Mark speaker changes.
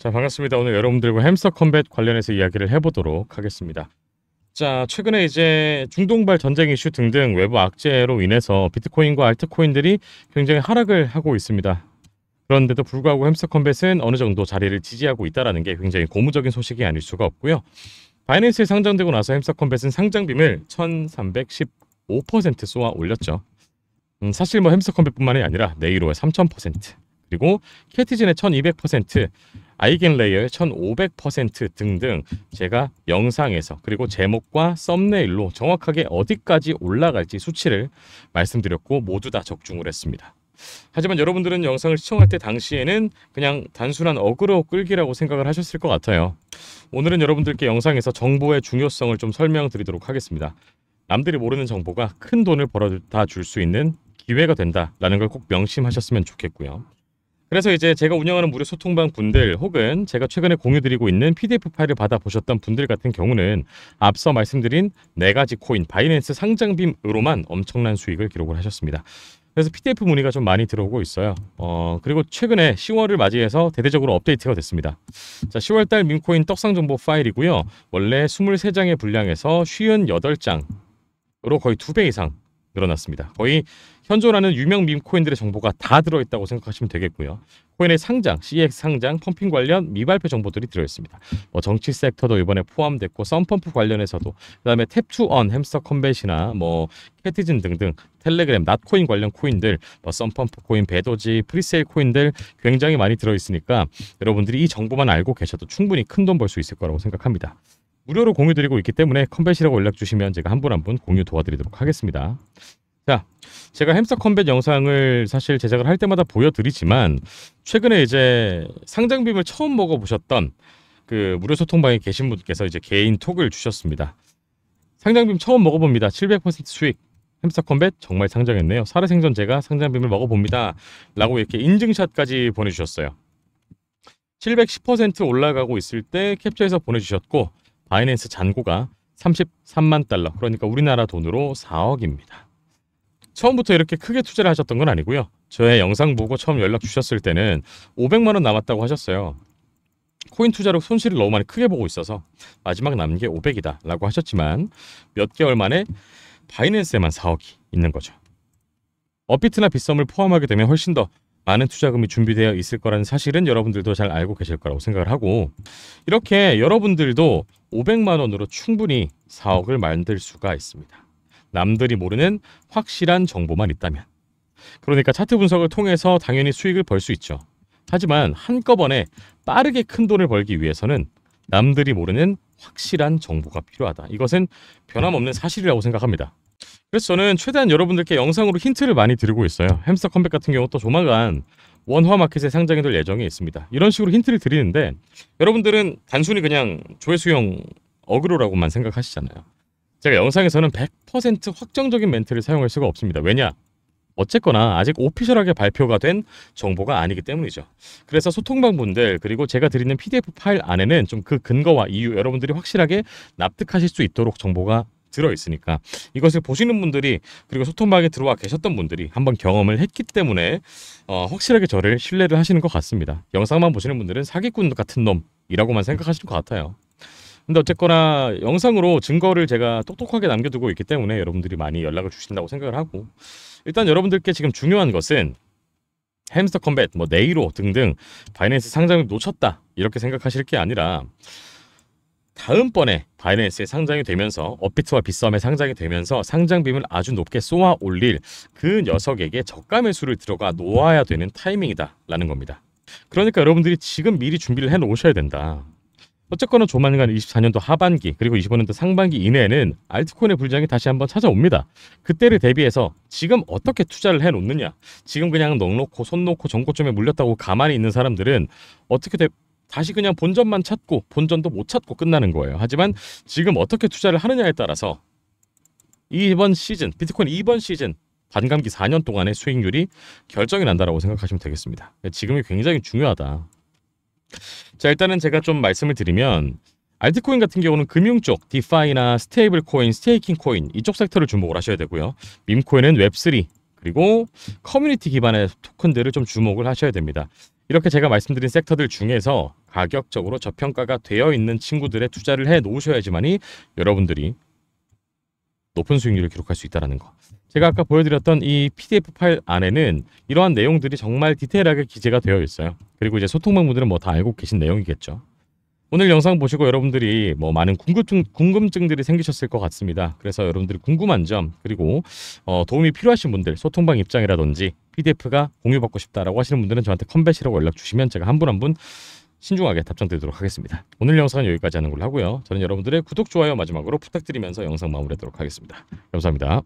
Speaker 1: 자 반갑습니다. 오늘 여러분들과 햄스터 컴뱃 관련해서 이야기를 해보도록 하겠습니다. 자 최근에 이제 중동발 전쟁 이슈 등등 외부 악재로 인해서 비트코인과 알트코인들이 굉장히 하락을 하고 있습니다. 그런데도 불구하고 햄스터 컴뱃은 어느 정도 자리를 지지하고 있다는 게 굉장히 고무적인 소식이 아닐 수가 없고요. 바이낸스에 상장되고 나서 햄스터 컴뱃은 상장빔을 1315% 쏘아 올렸죠. 음, 사실 뭐 햄스터 컴뱃뿐만이 아니라 네이로의 3000% 그리고 캐티진의1200% 아이겐 레이어의 1500% 등등 제가 영상에서 그리고 제목과 썸네일로 정확하게 어디까지 올라갈지 수치를 말씀드렸고 모두 다 적중을 했습니다. 하지만 여러분들은 영상을 시청할 때 당시에는 그냥 단순한 어그로 끌기라고 생각을 하셨을 것 같아요. 오늘은 여러분들께 영상에서 정보의 중요성을 좀 설명드리도록 하겠습니다. 남들이 모르는 정보가 큰 돈을 벌어다 줄 수 있는 기회가 된다라는 걸 꼭 명심하셨으면 좋겠고요. 그래서 이제 제가 운영하는 무료 소통방 분들 혹은 제가 최근에 공유드리고 있는 PDF 파일을 받아보셨던 분들 같은 경우는 앞서 말씀드린 네가지 코인 바이낸스 상장빔으로만 엄청난 수익을 기록을 하셨습니다. 그래서 PDF 문의가 좀 많이 들어오고 있어요. 어, 그리고 최근에 10월을 맞이해서 대대적으로 업데이트가 됐습니다. 자, 10월달 민코인 떡상 정보 파일이고요. 원래 23장의 분량에서 58장 으로 거의 2배 이상 늘어났습니다. 거의 현존하는 유명 밈코인들의 정보가 다 들어있다고 생각하시면 되겠고요. 코인의 상장, CX 상장, 펌핑 관련 미발표 정보들이 들어있습니다. 뭐 정치 섹터도 이번에 포함됐고 썬펌프 관련해서도 그다음에 탭투언, 햄스터 컴뱃이나 뭐 캐티즌 등등 텔레그램, 낫코인 관련 코인들, 뭐 썬펌프 코인, 배도지, 프리세일 코인들 굉장히 많이 들어있으니까 여러분들이 이 정보만 알고 계셔도 충분히 큰 돈 벌 수 있을 거라고 생각합니다. 무료로 공유 드리고 있기 때문에 컴뱃이라고 연락 주시면 제가 한 분 한분 한 분 공유 도와드리도록 하겠습니다. 자, 제가 햄스터 컴뱃 영상을 사실 제작을 할 때마다 보여드리지만 최근에 이제 상장빔을 처음 먹어보셨던 그 무료 소통방에 계신 분께서 이제 개인 톡을 주셨습니다. 상장빔 처음 먹어봅니다. 700% 수익. 햄스터 컴뱃 정말 상장했네요. 살아생전 제가 상장빔을 먹어봅니다. 라고 이렇게 인증샷까지 보내주셨어요. 710% 올라가고 있을 때 캡처해서 보내주셨고 바이낸스 잔고가 33만 달러 그러니까 우리나라 돈으로 4억입니다. 처음부터 이렇게 크게 투자를 하셨던 건 아니고요. 저의 영상 보고 처음 연락 주셨을 때는 500만 원 남았다고 하셨어요. 코인 투자로 손실을 너무 많이 크게 보고 있어서 마지막 남은 게 500이다 라고 하셨지만 몇 개월 만에 바이낸스에만 4억이 있는 거죠. 업비트나 빗썸을 포함하게 되면 훨씬 더 많은 투자금이 준비되어 있을 거라는 사실은 여러분들도 잘 알고 계실 거라고 생각을 하고 이렇게 여러분들도 500만 원으로 충분히 사업을 만들 수가 있습니다. 남들이 모르는 확실한 정보만 있다면 그러니까 차트 분석을 통해서 당연히 수익을 벌 수 있죠. 하지만 한꺼번에 빠르게 큰 돈을 벌기 위해서는 남들이 모르는 확실한 정보가 필요하다. 이것은 변함없는 사실이라고 생각합니다. 그래서 저는 최대한 여러분들께 영상으로 힌트를 많이 드리고 있어요. 햄스터 컴백 같은 경우 또 조만간 원화 마켓에 상장이 될 예정이 있습니다. 이런 식으로 힌트를 드리는데 여러분들은 단순히 그냥 조회수형 어그로라고만 생각하시잖아요. 제가 영상에서는 100% 확정적인 멘트를 사용할 수가 없습니다. 왜냐? 어쨌거나 아직 오피셜하게 발표가 된 정보가 아니기 때문이죠. 그래서 소통방분들 그리고 제가 드리는 PDF 파일 안에는 좀 그 근거와 이유 여러분들이 확실하게 납득하실 수 있도록 정보가 들어있으니까 이것을 보시는 분들이 그리고 소통방에 들어와 계셨던 분들이 한번 경험을 했기 때문에 어, 확실하게 저를 신뢰를 하시는 것 같습니다. 영상만 보시는 분들은 사기꾼 같은 놈이라고만 생각하시는 것 같아요. 근데 어쨌거나 영상으로 증거를 제가 똑똑하게 남겨두고 있기 때문에 여러분들이 많이 연락을 주신다고 생각을 하고 일단 여러분들께 지금 중요한 것은 햄스터 컴뱃, 뭐 네이로 등등 바이낸스 상장을 놓쳤다 이렇게 생각하실 게 아니라 다음번에 바이낸스에 상장이 되면서 업비트와 빗썸에 상장이 되면서 상장빔을 아주 높게 쏘아 올릴 그 녀석에게 저가 매수를 들어가 놓아야 되는 타이밍이다 라는 겁니다. 그러니까 여러분들이 지금 미리 준비를 해 놓으셔야 된다. 어쨌거나 조만간 24년도 하반기 그리고 25년도 상반기 이내에는 알트코인의 불장이 다시 한번 찾아옵니다. 그때를 대비해서 지금 어떻게 투자를 해놓느냐 지금 그냥 넉 놓고 손 놓고 정고점에 물렸다고 가만히 있는 사람들은 어떻게 돼? 다시 그냥 본전만 찾고 본전도 못 찾고 끝나는 거예요. 하지만 지금 어떻게 투자를 하느냐에 따라서 이번 시즌 비트코인 이번 시즌 반감기 4년 동안의 수익률이 결정이 난다라고 생각하시면 되겠습니다. 지금이 굉장히 중요하다. 자 일단은 제가 좀 말씀을 드리면 알트코인 같은 경우는 금융 쪽, 디파이나 스테이블 코인, 스테이킹 코인 이쪽 섹터를 주목을 하셔야 되고요. 밈코인은 웹3, 그리고 커뮤니티 기반의 토큰들을 좀 주목을 하셔야 됩니다. 이렇게 제가 말씀드린 섹터들 중에서 가격적으로 저평가가 되어 있는 친구들의 투자를 해 놓으셔야지만이 여러분들이 높은 수익률을 기록할 수 있다는 것. 제가 아까 보여드렸던 이 PDF 파일 안에는 이러한 내용들이 정말 디테일하게 기재가 되어 있어요. 그리고 이제 소통방문들은뭐 다 알고 계신 내용이겠죠. 오늘 영상 보시고 여러분들이 뭐 많은 궁금증, 궁금증들이 생기셨을 것 같습니다. 그래서 여러분들이 궁금한 점 그리고 어, 도움이 필요하신 분들 소통방 입장이라든지 PDF가 공유받고 싶다라고 하시는 분들은 저한테 컴뱃이라고 연락 주시면 제가 한 분 한 분 신중하게 답장드리도록 하겠습니다. 오늘 영상은 여기까지 하는 걸로 하고요. 저는 여러분들의 구독, 좋아요 마지막으로 부탁드리면서 영상 마무리하도록 하겠습니다. 감사합니다.